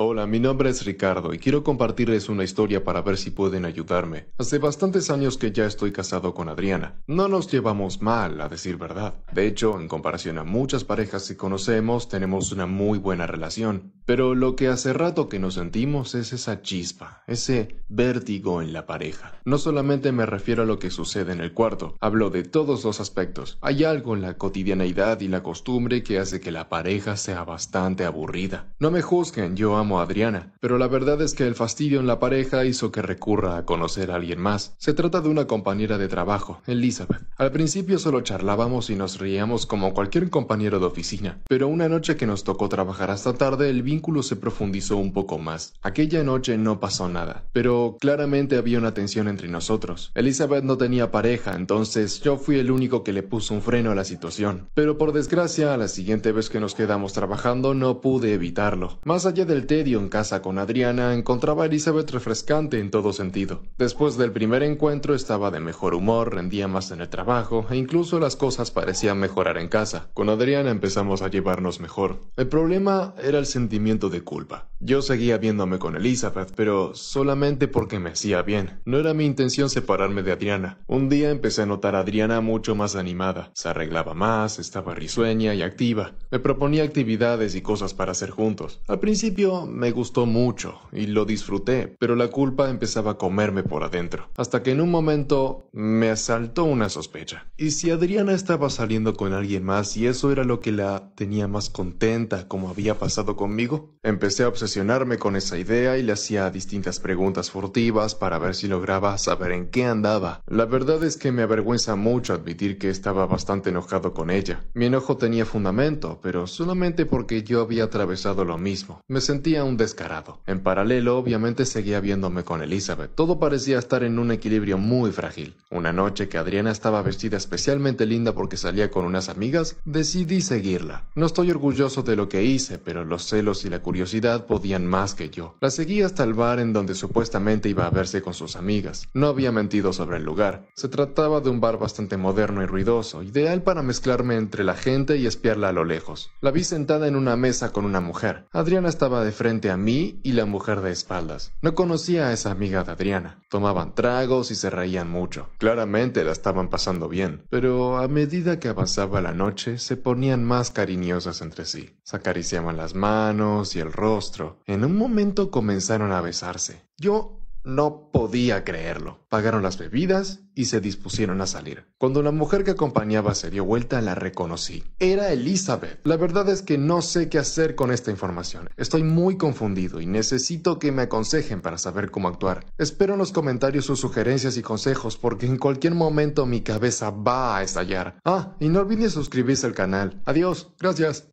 Hola, mi nombre es Ricardo y quiero compartirles una historia para ver si pueden ayudarme. Hace bastantes años que ya estoy casado con Adriana. No nos llevamos mal, a decir verdad. De hecho, en comparación a muchas parejas que conocemos, tenemos una muy buena relación. Pero lo que hace rato que nos sentimos es esa chispa, ese vértigo en la pareja. No solamente me refiero a lo que sucede en el cuarto, hablo de todos los aspectos. Hay algo en la cotidianeidad y la costumbre que hace que la pareja sea bastante aburrida. No me juzguen, yo Adriana, pero la verdad es que el fastidio en la pareja hizo que recurra a conocer a alguien más. Se trata de una compañera de trabajo, Elizabeth. Al principio solo charlábamos y nos reíamos como cualquier compañero de oficina, pero una noche que nos tocó trabajar hasta tarde el vínculo se profundizó un poco más. Aquella noche no pasó nada, pero claramente había una tensión entre nosotros. Elizabeth no tenía pareja, entonces yo fui el único que le puso un freno a la situación, pero por desgracia la siguiente vez que nos quedamos trabajando no pude evitarlo. Más allá del tema, en casa con Adriana encontraba a Elizabeth refrescante en todo sentido. Después del primer encuentro estaba de mejor humor, rendía más en el trabajo e incluso las cosas parecían mejorar en casa. Con Adriana empezamos a llevarnos mejor. El problema era el sentimiento de culpa. Yo seguía viéndome con Elizabeth, pero solamente porque me hacía bien. No era mi intención separarme de Adriana. Un día empecé a notar a Adriana mucho más animada. Se arreglaba más, estaba risueña y activa. Me proponía actividades y cosas para hacer juntos. Al principio me gustó mucho y lo disfruté, pero la culpa empezaba a comerme por adentro, hasta que en un momento me asaltó una sospecha. ¿Y si Adriana estaba saliendo con alguien más y eso era lo que la tenía más contenta como había pasado conmigo? Empecé a obsesionarme con esa idea y le hacía distintas preguntas furtivas para ver si lograba saber en qué andaba. La verdad es que me avergüenza mucho admitir que estaba bastante enojado con ella. Mi enojo tenía fundamento, pero solamente porque yo había atravesado lo mismo. Me sentía un descarado. En paralelo, obviamente, seguía viéndome con Elizabeth. Todo parecía estar en un equilibrio muy frágil. Una noche que Adriana estaba vestida especialmente linda porque salía con unas amigas, decidí seguirla. No estoy orgulloso de lo que hice, pero los celos y la curiosidad podían más que yo. La seguí hasta el bar en donde supuestamente iba a verse con sus amigas. No había mentido sobre el lugar. Se trataba de un bar bastante moderno y ruidoso, ideal para mezclarme entre la gente y espiarla a lo lejos. La vi sentada en una mesa con una mujer. Adriana estaba de frente a mí y la mujer de espaldas. No conocía a esa amiga de Adriana. Tomaban tragos y se reían mucho. Claramente la estaban pasando bien, pero a medida que avanzaba la noche se ponían más cariñosas entre sí. Se acariciaban las manos y el rostro. En un momento comenzaron a besarse. Yo no podía creerlo. Pagaron las bebidas y se dispusieron a salir. Cuando la mujer que acompañaba se dio vuelta, la reconocí. Era Elizabeth. La verdad es que no sé qué hacer con esta información. Estoy muy confundido y necesito que me aconsejen para saber cómo actuar. Espero en los comentarios sus sugerencias y consejos porque en cualquier momento mi cabeza va a estallar. Ah, y no olviden suscribirse al canal. Adiós, gracias.